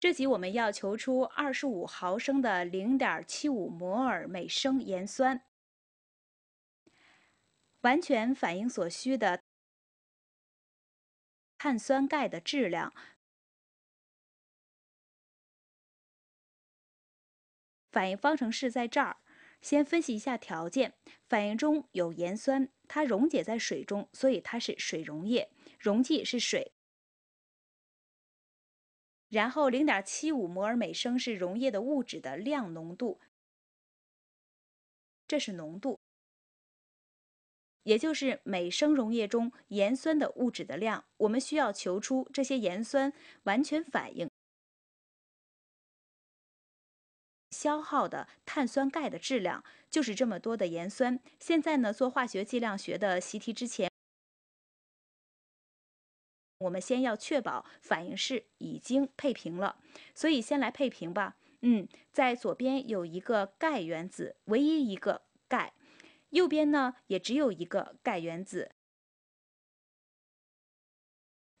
这集我们要求出二十五毫升的零点七五摩尔每升盐酸完全反应所需的碳酸钙的质量。反应方程式在这儿。先分析一下条件：反应中有盐酸，它溶解在水中，所以它是水溶液，溶剂是水。然后零点七五摩尔每升是溶液的物质的量浓度，这是浓度，也就是每升溶液中盐酸的物质的量。我们需要求出这些盐酸完全反应消耗的碳酸钙的质量，就是这么多的盐酸。现在呢，做化学计量学的习题之前。我们先要确保反应式已经配平了，所以先来配平吧。嗯，在左边有一个钙原子，唯一一个钙，右边呢也只有一个钙原子，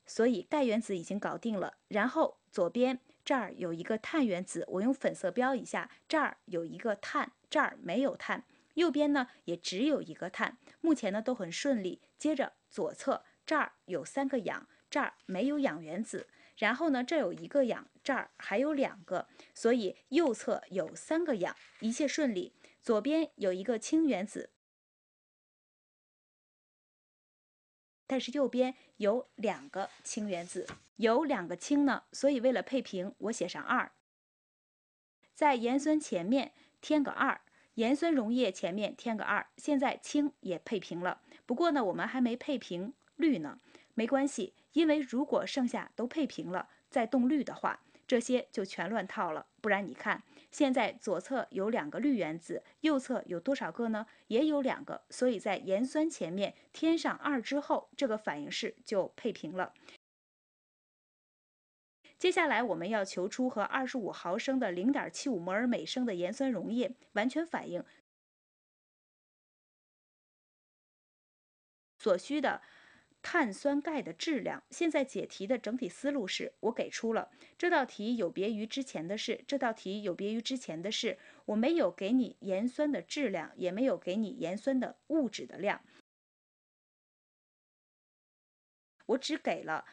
所以钙原子已经搞定了。然后左边这儿有一个碳原子，我用粉色标一下，这儿有一个碳，这儿没有碳。右边呢也只有一个碳，目前呢都很顺利。接着左侧这儿有三个氧。这儿没有氧原子，然后呢，这有一个氧，这儿还有两个，所以右侧有三个氧，一切顺利。左边有一个氢原子，但是右边有两个氢原子，有两个氢呢，所以为了配平，我写上二，在盐酸前面添个二，盐酸溶液前面添个二，现在氢也配平了。不过呢，我们还没配平氯呢，没关系。因为如果剩下都配平了再动氯的话，这些就全乱套了。不然你看，现在左侧有两个氯原子，右侧有多少个呢？也有两个。所以在盐酸前面添上二之后，这个反应式就配平了。接下来我们要求出和二十五毫升的零点七五摩尔每升的盐酸溶液完全反应所需的。碳酸钙的质量。现在解题的整体思路是我给出了这道题有别于之前的是，这道题有别于之前的是，我没有给你盐酸的质量，也没有给你盐酸的物质的量，我只给了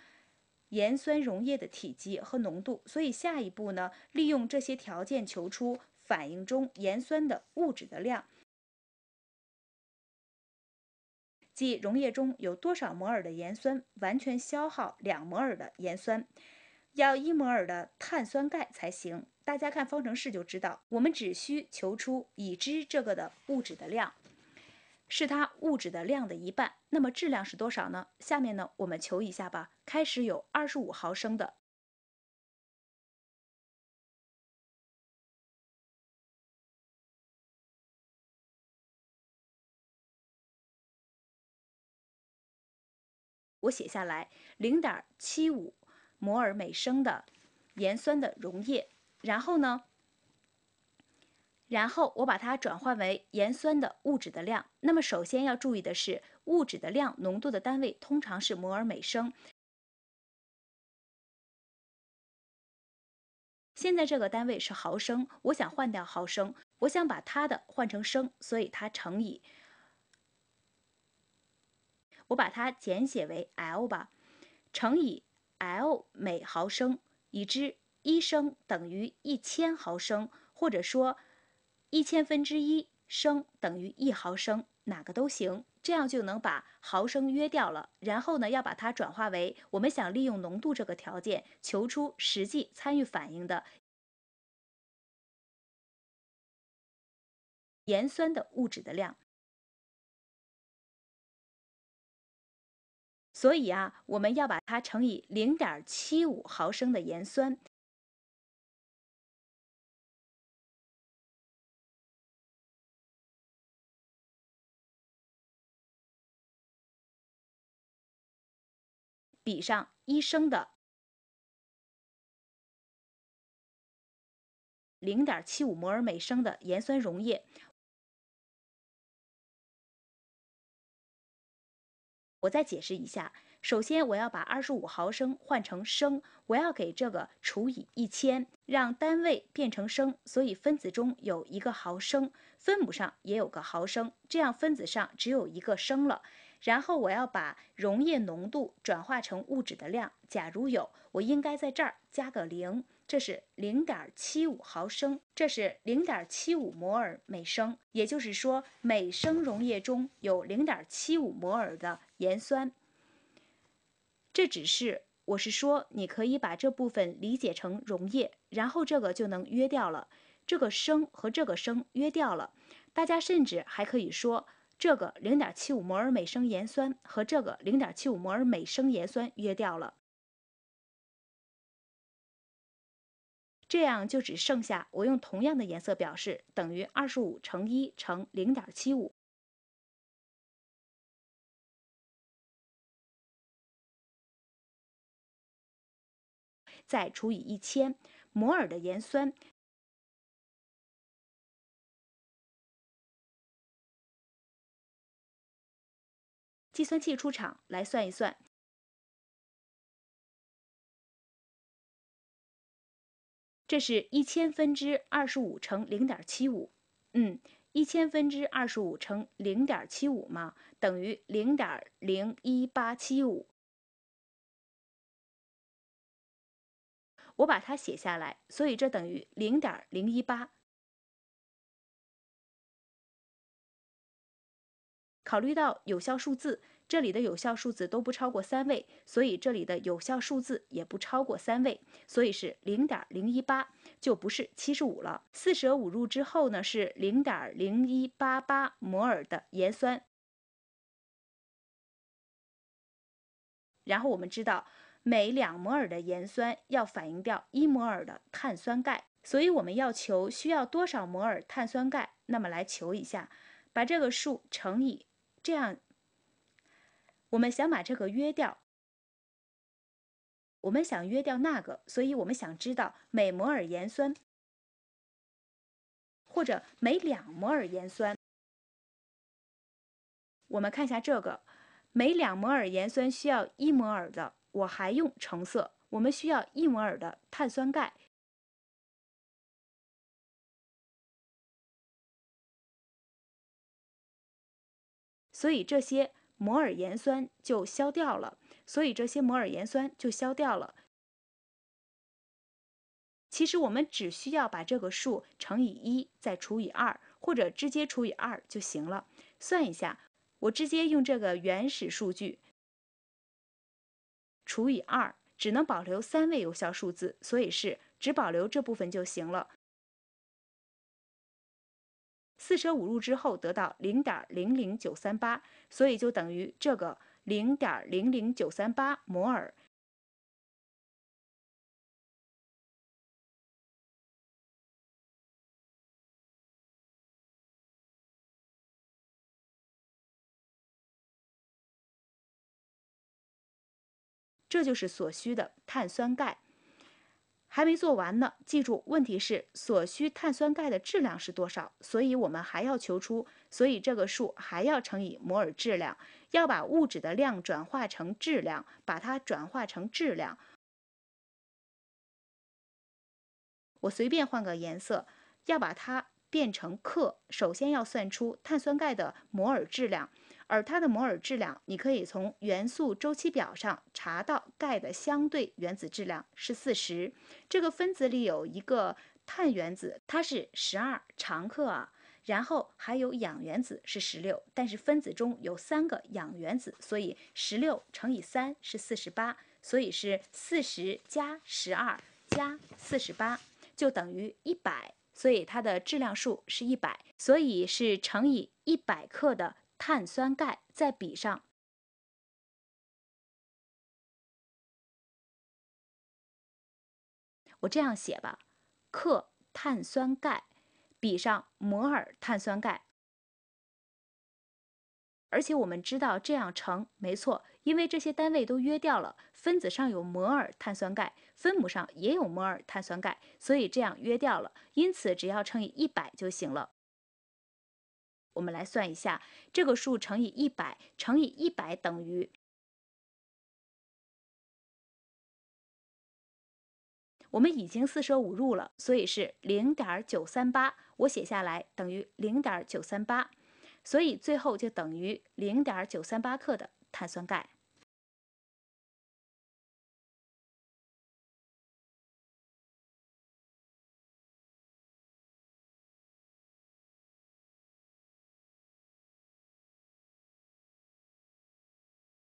盐酸溶液的体积和浓度。所以下一步呢，利用这些条件求出反应中盐酸的物质的量。即溶液中有多少摩尔的盐酸完全消耗两摩尔的盐酸，要一摩尔的碳酸钙才行。大家看方程式就知道，我们只需求出已知这个的物质的量，是它物质的量的一半。那么质量是多少呢？下面呢，我们求一下吧。开始有二十五毫升的。我写下来零点七五摩尔每升的盐酸的溶液，然后呢，然后我把它转换为盐酸的物质的量。那么首先要注意的是，物质的量浓度的单位通常是摩尔每升。现在这个单位是毫升，我想换掉毫升，我想把它的换成升，所以它乘以。我把它简写为 L 吧，乘以 L 每毫升。已知一升等于一千毫升，或者说一千分之一升等于一毫升，哪个都行。这样就能把毫升约掉了。然后呢，要把它转化为我们想利用浓度这个条件，求出实际参与反应的盐酸的物质的量。所以啊，我们要把它乘以零点七五毫升的盐酸，比上一升的零点七五摩尔每升的盐酸溶液。我再解释一下，首先我要把二十五毫升换成升，我要给这个除以一千，让单位变成升，所以分子中有一个毫升，分母上也有个毫升，这样分子上只有一个升了。然后我要把溶液浓度转化成物质的量，假如有，我应该在这儿加个零，这是零点七五毫升，这是零点七五摩尔每升，也就是说每升溶液中有零点七五摩尔的。盐酸，这只是我是说，你可以把这部分理解成溶液，然后这个就能约掉了，这个升和这个升约掉了。大家甚至还可以说，这个零点七五摩尔每升盐酸和这个零点七五摩尔每升盐酸约掉了，这样就只剩下我用同样的颜色表示等于二十五乘一乘零点七五。再除以一千摩尔的盐酸，计算器出场来算一算，这是一千分之二十五乘零点七五，嗯，一千分之二十五乘零点七五嘛，等于零点零一八七五。我把它写下来，所以这等于零点零一八。考虑到有效数字，这里的有效数字都不超过三位，所以这里的有效数字也不超过三位，所以是零点零一八，就不是七十五了。四舍五入之后呢，是零点零一八八摩尔的盐酸。然后我们知道。每两摩尔的盐酸要反应掉一摩尔的碳酸钙，所以我们要求需要多少摩尔碳酸钙。那么来求一下，把这个数乘以这样，我们想把这个约掉，我们想约掉那个，所以我们想知道每摩尔盐酸或者每两摩尔盐酸。我们看一下这个，每两摩尔盐酸需要一摩尔的。我还用橙色。我们需要一摩尔的碳酸钙，所以这些摩尔盐酸就消掉了。所以这些摩尔盐酸就消掉了。其实我们只需要把这个数乘以一，再除以二，或者直接除以二就行了。算一下，我直接用这个原始数据。除以二，只能保留三位有效数字，所以是只保留这部分就行了。四舍五入之后得到零点零零九三八，所以就等于这个零点零零九三八摩尔。这就是所需的碳酸钙，还没做完呢。记住，问题是所需碳酸钙的质量是多少？所以我们还要求出，所以这个数还要乘以摩尔质量，要把物质的量转化成质量，把它转化成质量。我随便换个颜色，要把它变成克，首先要算出碳酸钙的摩尔质量。而它的摩尔质量，你可以从元素周期表上查到，钙的相对原子质量是四十。这个分子里有一个碳原子，它是十二，常克啊。然后还有氧原子是十六，但是分子中有三个氧原子，所以十六乘以三是四十八，所以是四十加十二加四十八，就等于一百。所以它的质量数是一百，所以是乘以一百克的。碳酸钙再比上，我这样写吧，克碳酸钙比上摩尔碳酸钙。而且我们知道这样乘没错，因为这些单位都约掉了，分子上有摩尔碳酸钙，分母上也有摩尔碳酸钙，所以这样约掉了。因此只要乘以一百就行了。我们来算一下，这个数乘以一百乘以一百等于。我们已经四舍五入了，所以是零点九三八。我写下来等于零点九三八，所以最后就等于零点九三八克的碳酸钙。